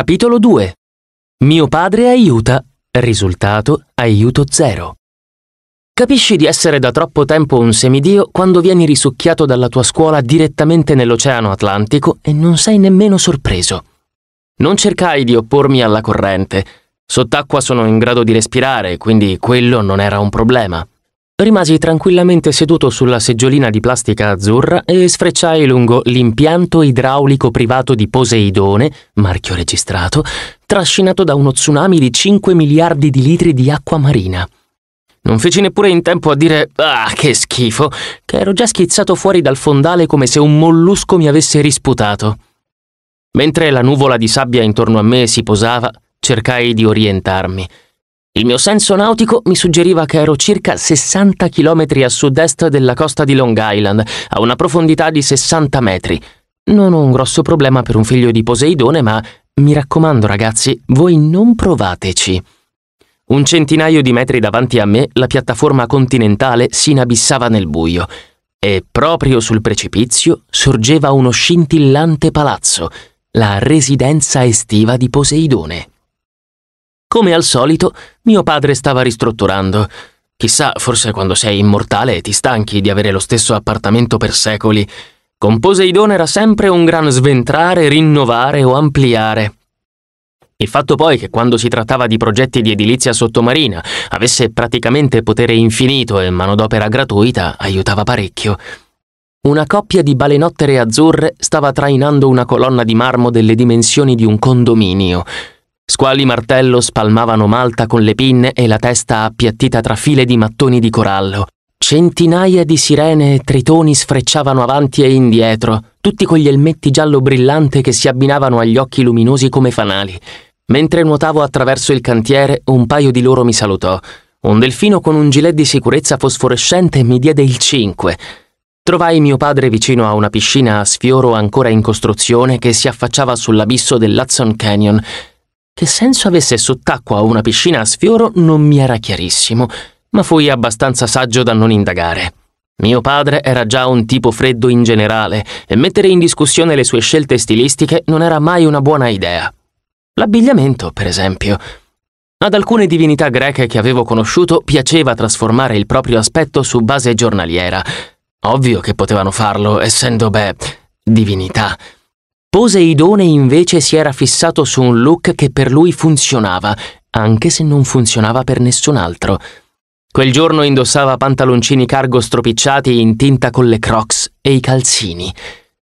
Capitolo 2. Mio padre aiuta. Risultato aiuto zero. Capisci di essere da troppo tempo un semidio quando vieni risucchiato dalla tua scuola direttamente nell'Oceano Atlantico e non sei nemmeno sorpreso. Non cercai di oppormi alla corrente. Sott'acqua sono in grado di respirare, quindi quello non era un problema. Rimasi tranquillamente seduto sulla seggiolina di plastica azzurra e sfrecciai lungo l'impianto idraulico privato di Poseidone, marchio registrato, trascinato da uno tsunami di 5 miliardi di litri di acqua marina. Non feci neppure in tempo a dire Ah, che schifo, che ero già schizzato fuori dal fondale come se un mollusco mi avesse risputato. Mentre la nuvola di sabbia intorno a me si posava, cercai di orientarmi. Il mio senso nautico mi suggeriva che ero circa 60 km a sud-est della costa di Long Island, a una profondità di 60 metri. Non ho un grosso problema per un figlio di Poseidone, ma mi raccomando ragazzi, voi non provateci. Un centinaio di metri davanti a me la piattaforma continentale si inabissava nel buio e proprio sul precipizio sorgeva uno scintillante palazzo, la residenza estiva di Poseidone. Come al solito, mio padre stava ristrutturando. Chissà, forse quando sei immortale ti stanchi di avere lo stesso appartamento per secoli. Con Poseidone era sempre un gran sventrare, rinnovare o ampliare. Il fatto poi che quando si trattava di progetti di edilizia sottomarina avesse praticamente potere infinito e manodopera gratuita aiutava parecchio. Una coppia di balenottere azzurre stava trainando una colonna di marmo delle dimensioni di un condominio. Squali martello spalmavano malta con le pinne e la testa appiattita tra file di mattoni di corallo. Centinaia di sirene e tritoni sfrecciavano avanti e indietro, tutti con gli elmetti giallo brillante che si abbinavano agli occhi luminosi come fanali. Mentre nuotavo attraverso il cantiere, un paio di loro mi salutò. Un delfino con un gilet di sicurezza fosforescente mi diede il 5. Trovai mio padre vicino a una piscina a sfioro ancora in costruzione che si affacciava sull'abisso dell'Hudson Canyon che senso avesse sott'acqua una piscina a sfioro non mi era chiarissimo, ma fui abbastanza saggio da non indagare. Mio padre era già un tipo freddo in generale e mettere in discussione le sue scelte stilistiche non era mai una buona idea. L'abbigliamento, per esempio. Ad alcune divinità greche che avevo conosciuto piaceva trasformare il proprio aspetto su base giornaliera. Ovvio che potevano farlo, essendo, beh, divinità. Poseidone invece si era fissato su un look che per lui funzionava, anche se non funzionava per nessun altro. Quel giorno indossava pantaloncini cargo stropicciati in tinta con le crocs e i calzini.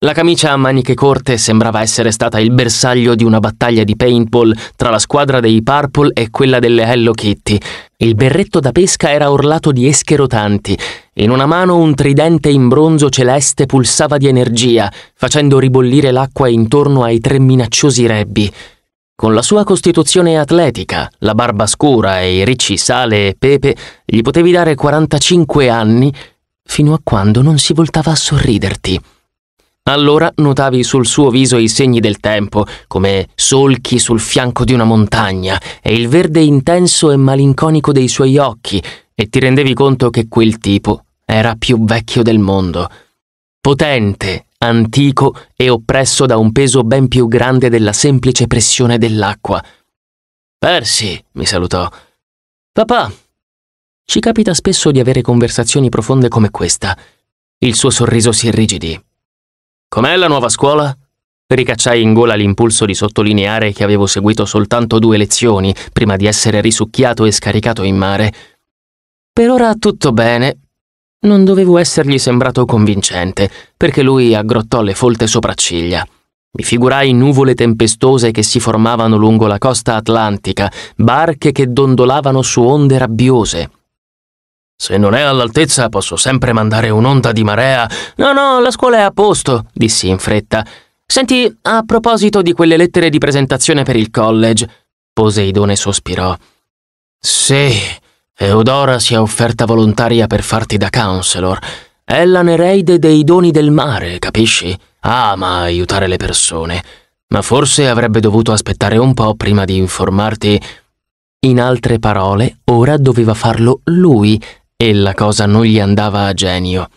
La camicia a maniche corte sembrava essere stata il bersaglio di una battaglia di paintball tra la squadra dei Purple e quella delle Hello Kitty. Il berretto da pesca era orlato di esche rotanti. In una mano un tridente in bronzo celeste pulsava di energia, facendo ribollire l'acqua intorno ai tre minacciosi rebbi. Con la sua costituzione atletica, la barba scura e i ricci sale e pepe, gli potevi dare 45 anni fino a quando non si voltava a sorriderti. Allora notavi sul suo viso i segni del tempo, come solchi sul fianco di una montagna, e il verde intenso e malinconico dei suoi occhi, e ti rendevi conto che quel tipo era più vecchio del mondo. Potente, antico e oppresso da un peso ben più grande della semplice pressione dell'acqua. Persi, mi salutò. Papà, ci capita spesso di avere conversazioni profonde come questa. Il suo sorriso si irrigidì. Com'è la nuova scuola? Ricacciai in gola l'impulso di sottolineare che avevo seguito soltanto due lezioni prima di essere risucchiato e scaricato in mare. Per ora tutto bene. Non dovevo essergli sembrato convincente, perché lui aggrottò le folte sopracciglia. Mi figurai nuvole tempestose che si formavano lungo la costa atlantica, barche che dondolavano su onde rabbiose, se non è all'altezza posso sempre mandare un'onda di marea. No, no, la scuola è a posto, dissi in fretta. Senti, a proposito di quelle lettere di presentazione per il college, Poseidone sospirò. Sì, Eudora si è offerta volontaria per farti da counselor. È la Nereide dei doni del mare, capisci? Ama aiutare le persone. Ma forse avrebbe dovuto aspettare un po' prima di informarti. In altre parole, ora doveva farlo lui e la cosa non gli andava a genio.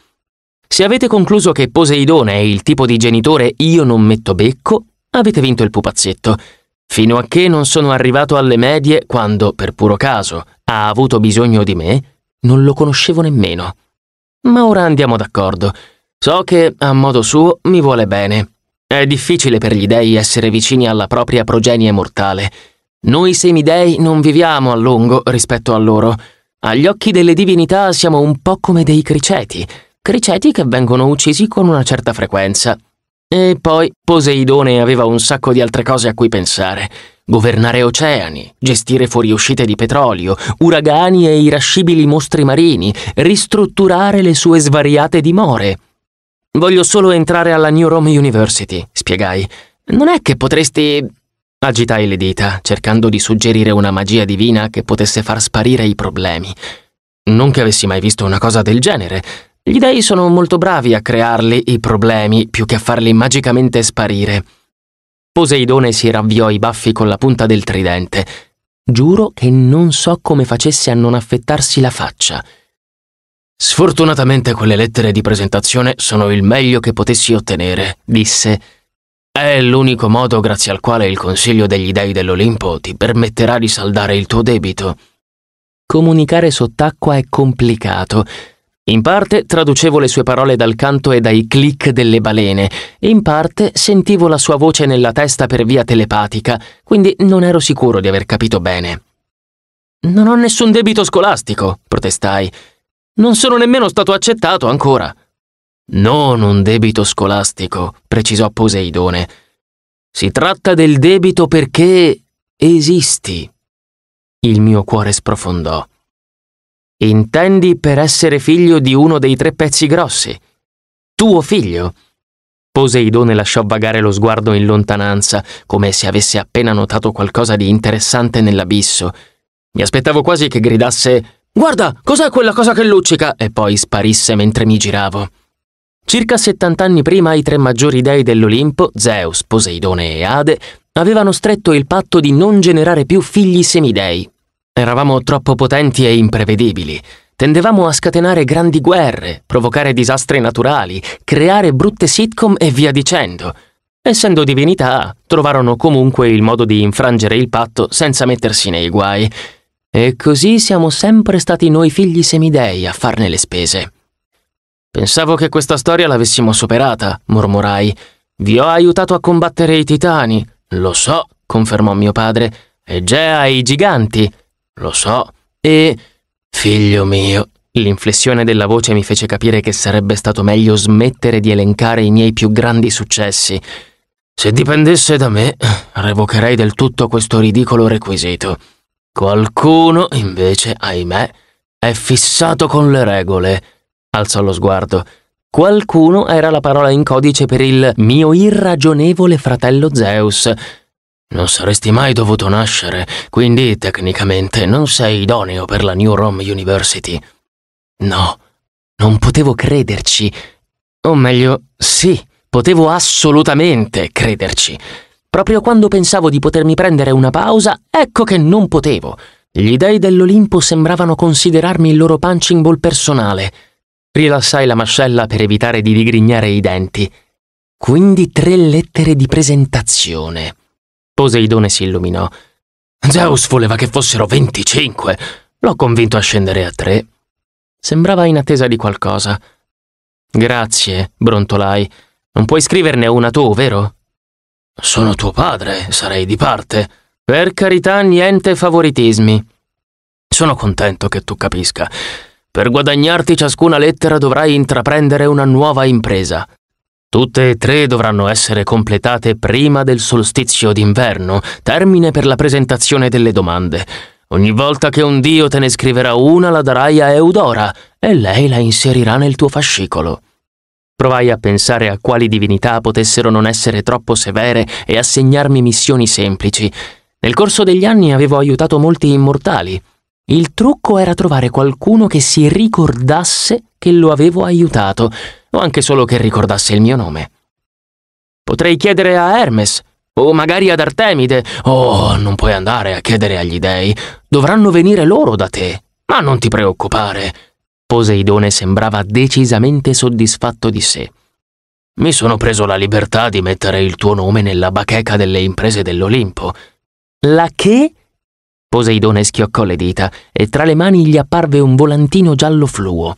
Se avete concluso che Poseidone è il tipo di genitore io non metto becco, avete vinto il pupazzetto. Fino a che non sono arrivato alle medie quando, per puro caso, ha avuto bisogno di me, non lo conoscevo nemmeno. Ma ora andiamo d'accordo. So che, a modo suo, mi vuole bene. È difficile per gli dei essere vicini alla propria progenie mortale. Noi semidei non viviamo a lungo rispetto a loro. Agli occhi delle divinità siamo un po' come dei criceti, criceti che vengono uccisi con una certa frequenza. E poi Poseidone aveva un sacco di altre cose a cui pensare. Governare oceani, gestire fuoriuscite di petrolio, uragani e irascibili mostri marini, ristrutturare le sue svariate dimore. Voglio solo entrare alla New Rome University, spiegai. Non è che potresti... Agitai le dita, cercando di suggerire una magia divina che potesse far sparire i problemi. Non che avessi mai visto una cosa del genere. Gli dei sono molto bravi a crearli i problemi più che a farli magicamente sparire. Poseidone si ravviò i baffi con la punta del tridente. Giuro che non so come facesse a non affettarsi la faccia. Sfortunatamente quelle lettere di presentazione sono il meglio che potessi ottenere, disse è l'unico modo grazie al quale il Consiglio degli Dei dell'Olimpo ti permetterà di saldare il tuo debito. Comunicare sott'acqua è complicato. In parte traducevo le sue parole dal canto e dai clic delle balene, in parte sentivo la sua voce nella testa per via telepatica, quindi non ero sicuro di aver capito bene. Non ho nessun debito scolastico, protestai. Non sono nemmeno stato accettato ancora. Non un debito scolastico, precisò Poseidone. Si tratta del debito perché esisti. Il mio cuore sprofondò. Intendi per essere figlio di uno dei tre pezzi grossi. Tuo figlio. Poseidone lasciò vagare lo sguardo in lontananza, come se avesse appena notato qualcosa di interessante nell'abisso. Mi aspettavo quasi che gridasse Guarda, cos'è quella cosa che luccica? e poi sparisse mentre mi giravo. Circa 70 anni prima i tre maggiori dei dell'Olimpo, Zeus, Poseidone e Ade, avevano stretto il patto di non generare più figli semidei. Eravamo troppo potenti e imprevedibili. Tendevamo a scatenare grandi guerre, provocare disastri naturali, creare brutte sitcom e via dicendo. Essendo divinità, trovarono comunque il modo di infrangere il patto senza mettersi nei guai. E così siamo sempre stati noi figli semidei a farne le spese. Pensavo che questa storia l'avessimo superata, mormorai. Vi ho aiutato a combattere i titani. Lo so, confermò mio padre. Egea e i giganti. Lo so. E... Figlio mio, l'inflessione della voce mi fece capire che sarebbe stato meglio smettere di elencare i miei più grandi successi. Se dipendesse da me, revocherei del tutto questo ridicolo requisito. Qualcuno, invece, ahimè, è fissato con le regole Alzò lo sguardo. Qualcuno era la parola in codice per il mio irragionevole fratello Zeus. Non saresti mai dovuto nascere, quindi tecnicamente non sei idoneo per la New Rome University. No, non potevo crederci. O meglio, sì, potevo assolutamente crederci. Proprio quando pensavo di potermi prendere una pausa, ecco che non potevo. Gli dei dell'Olimpo sembravano considerarmi il loro punching ball personale rilassai la mascella per evitare di digrignare i denti. Quindi tre lettere di presentazione. Poseidone si illuminò. Zeus voleva che fossero venticinque. L'ho convinto a scendere a tre. Sembrava in attesa di qualcosa. Grazie, brontolai. Non puoi scriverne una tu, vero? Sono tuo padre, sarei di parte. Per carità, niente favoritismi. Sono contento che tu capisca. Per guadagnarti ciascuna lettera dovrai intraprendere una nuova impresa. Tutte e tre dovranno essere completate prima del solstizio d'inverno, termine per la presentazione delle domande. Ogni volta che un dio te ne scriverà una, la darai a Eudora e lei la inserirà nel tuo fascicolo. Provai a pensare a quali divinità potessero non essere troppo severe e assegnarmi missioni semplici. Nel corso degli anni avevo aiutato molti immortali. Il trucco era trovare qualcuno che si ricordasse che lo avevo aiutato, o anche solo che ricordasse il mio nome. Potrei chiedere a Hermes, o magari ad Artemide. Oh, non puoi andare a chiedere agli dei. Dovranno venire loro da te. Ma non ti preoccupare. Poseidone sembrava decisamente soddisfatto di sé. Mi sono preso la libertà di mettere il tuo nome nella bacheca delle imprese dell'Olimpo. La che Poseidone schioccò le dita e tra le mani gli apparve un volantino giallo fluo.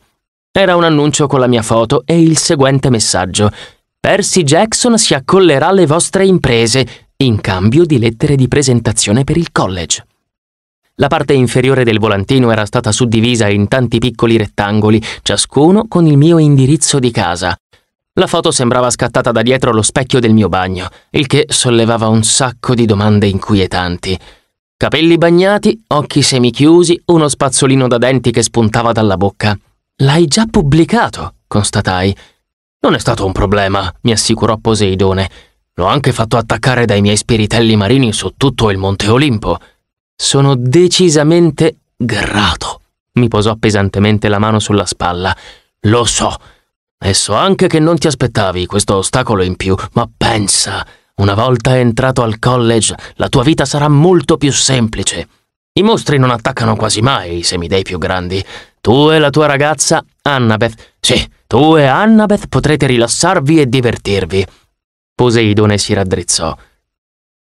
Era un annuncio con la mia foto e il seguente messaggio. Percy Jackson si accollerà alle vostre imprese in cambio di lettere di presentazione per il college. La parte inferiore del volantino era stata suddivisa in tanti piccoli rettangoli, ciascuno con il mio indirizzo di casa. La foto sembrava scattata da dietro lo specchio del mio bagno, il che sollevava un sacco di domande inquietanti. Capelli bagnati, occhi semichiusi, uno spazzolino da denti che spuntava dalla bocca. L'hai già pubblicato, constatai. Non è stato un problema, mi assicurò Poseidone. L'ho anche fatto attaccare dai miei spiritelli marini su tutto il Monte Olimpo. Sono decisamente grato. Mi posò pesantemente la mano sulla spalla. Lo so. E so anche che non ti aspettavi questo ostacolo in più, ma pensa, una volta entrato al college, la tua vita sarà molto più semplice. I mostri non attaccano quasi mai i semidei più grandi. Tu e la tua ragazza, Annabeth, sì, tu e Annabeth potrete rilassarvi e divertirvi. Poseidone si raddrizzò.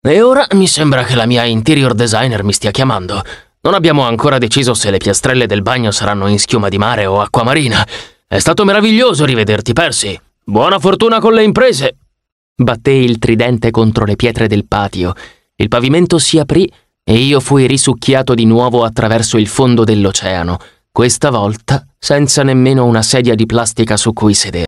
E ora mi sembra che la mia interior designer mi stia chiamando. Non abbiamo ancora deciso se le piastrelle del bagno saranno in schiuma di mare o acqua marina. È stato meraviglioso rivederti, Percy. Buona fortuna con le imprese! Batté il tridente contro le pietre del patio, il pavimento si aprì e io fui risucchiato di nuovo attraverso il fondo dell'oceano, questa volta senza nemmeno una sedia di plastica su cui sedere.